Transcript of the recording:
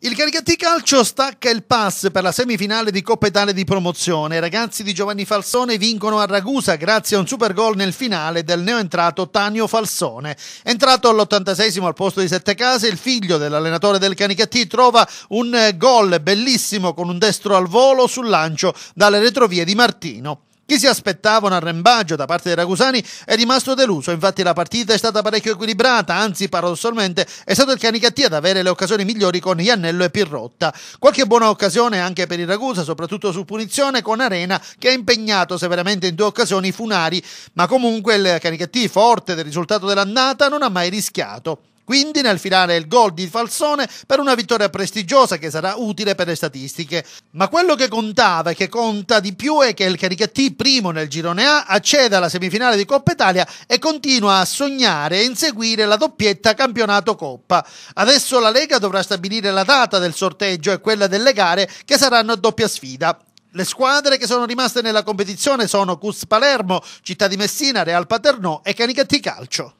Il Calcio stacca il pass per la semifinale di Coppa Italia di promozione. I ragazzi di Giovanni Falsone vincono a Ragusa grazie a un super gol nel finale del neoentrato Tanio Falsone. Entrato all'86 al posto di sette case, il figlio dell'allenatore del Canicattì trova un gol bellissimo con un destro al volo sul lancio dalle retrovie di Martino. Chi si aspettava un arrembaggio da parte dei ragusani è rimasto deluso, infatti la partita è stata parecchio equilibrata, anzi paradossalmente è stato il Canicattì ad avere le occasioni migliori con Iannello e Pirrotta. Qualche buona occasione anche per il Ragusa, soprattutto su punizione con Arena che ha impegnato severamente in due occasioni Funari, ma comunque il Canicattì forte del risultato dell'annata non ha mai rischiato. Quindi nel finale il gol di Falsone per una vittoria prestigiosa che sarà utile per le statistiche. Ma quello che contava e che conta di più è che il Caricattì primo nel girone A accede alla semifinale di Coppa Italia e continua a sognare e inseguire la doppietta campionato Coppa. Adesso la Lega dovrà stabilire la data del sorteggio e quella delle gare che saranno a doppia sfida. Le squadre che sono rimaste nella competizione sono Cus Palermo, Città di Messina, Real Paternò e Canicattì Calcio.